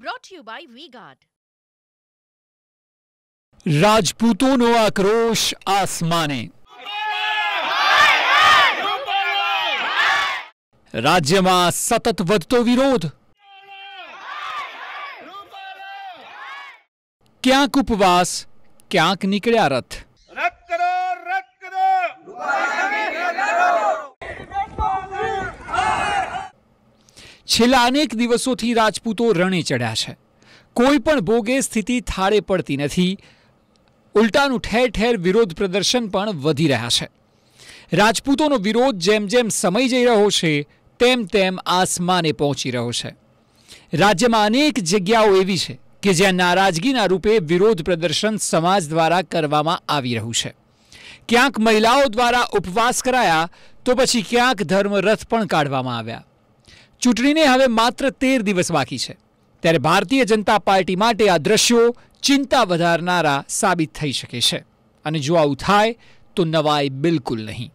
brought you by V Guard राजपूतों नो आक्रोश आसमाने राज्य में सतत वो विरोध क्या उपवास क्या निकलिया रथ છેલ્લા અનેક દિવસોથી રાજપૂતો રણે ચડ્યા છે કોઈ પણ ભોગે સ્થિતિ થાળે પડતી નથી ઉલટાનું ઠેર ઠેર વિરોધ પ્રદર્શન પણ વધી રહ્યા છે રાજપૂતોનો વિરોધ જેમ જેમ સમય જઈ રહ્યો છે તેમ તેમ આસમાને પહોંચી રહ્યો છે રાજ્યમાં અનેક જગ્યાઓ એવી છે કે જ્યાં નારાજગીના રૂપે વિરોધ પ્રદર્શન સમાજ દ્વારા કરવામાં આવી રહ્યું છે ક્યાંક મહિલાઓ દ્વારા ઉપવાસ કરાયા તો પછી ક્યાંક ધર્મરથ પણ કાઢવામાં આવ્યા ચૂંટણીને હવે માત્ર તેર દિવસ બાકી છે ત્યારે ભારતીય જનતા પાર્ટી માટે આ દ્રશ્યો ચિંતા વધારનારા સાબિત થઈ શકે છે અને જો આવું થાય તો નવાઈ બિલકુલ નહીં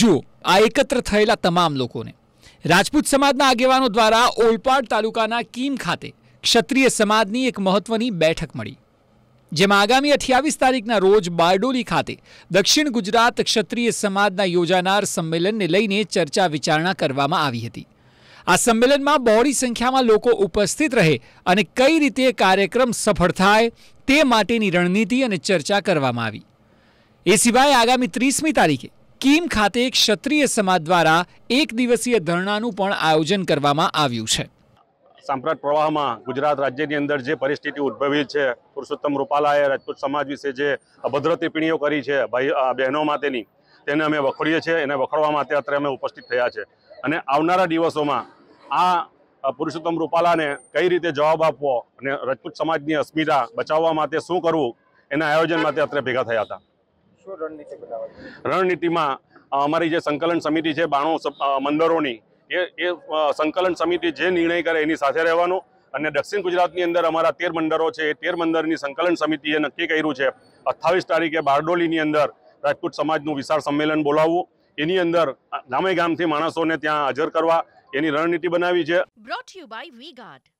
જો આ એકત્ર થયેલા તમામ લોકોને રાજપૂત સમાજના આગેવાનો દ્વારા ઓલપાડ તાલુકાના કીમ ખાતે ક્ષત્રિય સમાજની એક મહત્વની બેઠક મળી જેમાં આગામી અઠ્યાવીસ તારીખના રોજ બારડોલી ખાતે દક્ષિણ ગુજરાત ક્ષત્રિય સમાજના યોજાનાર સંમેલનને લઈને ચર્ચા વિચારણા કરવામાં આવી હતી આ સંમેલનમાં બહોળી સંખ્યામાં લોકો ઉપસ્થિત રહે અને કઈ રીતે કાર્યક્રમ સફળ થાય તે માટેની રણનીતિ અને ચર્ચા કરવામાં આવી એ સિવાય આગામી ત્રીસમી તારીખે કીમ ખાતે ક્ષત્રિય સમાજ દ્વારા એક દિવસીય ધરણાનું પણ આયોજન કરવામાં આવ્યું છે સાંપ્રત પ્રવાહમાં ગુજરાત રાજ્યની અંદર જે પરિસ્થિતિ ઉદ્ભવી છે પુરુષોત્તમ રૂપાલાએ રાજપૂત સમાજ વિશે જે અભદ્ર ટિપ્પણીઓ કરી છે ભાઈ બહેનો માટેની તેને અમે વખોડીએ છીએ એને વખોડવા માટે અત્યારે અમે ઉપસ્થિત થયા છે અને આવનારા દિવસોમાં આ પુરુષોત્તમ રૂપાલાને કઈ રીતે જવાબ આપવો અને રાજપૂત સમાજની અસ્મિતા બચાવવા માટે શું કરવું એના આયોજન માટે અત્યારે ભેગા થયા હતા રણનીતિમાં અમારી જે સંકલન સમિતિ છે બાણું મંદિરોની એ એ સંકલન સમિતિ જે નિર્ણય કરે એની સાથે રહેવાનો અને દક્ષિણ ગુજરાતની અંદર અમારા તેર બંદરો છે એ તેર બંદરની સંકલન સમિતિએ નક્કી કર્યું છે અઠ્ઠાવીસ તારીખે બારડોલીની અંદર રાજપૂત સમાજનું વિશાળ સંમેલન બોલાવવું એની અંદર ગામે ગામથી માણસોને ત્યાં હાજર કરવા એની રણનીતિ બનાવી છે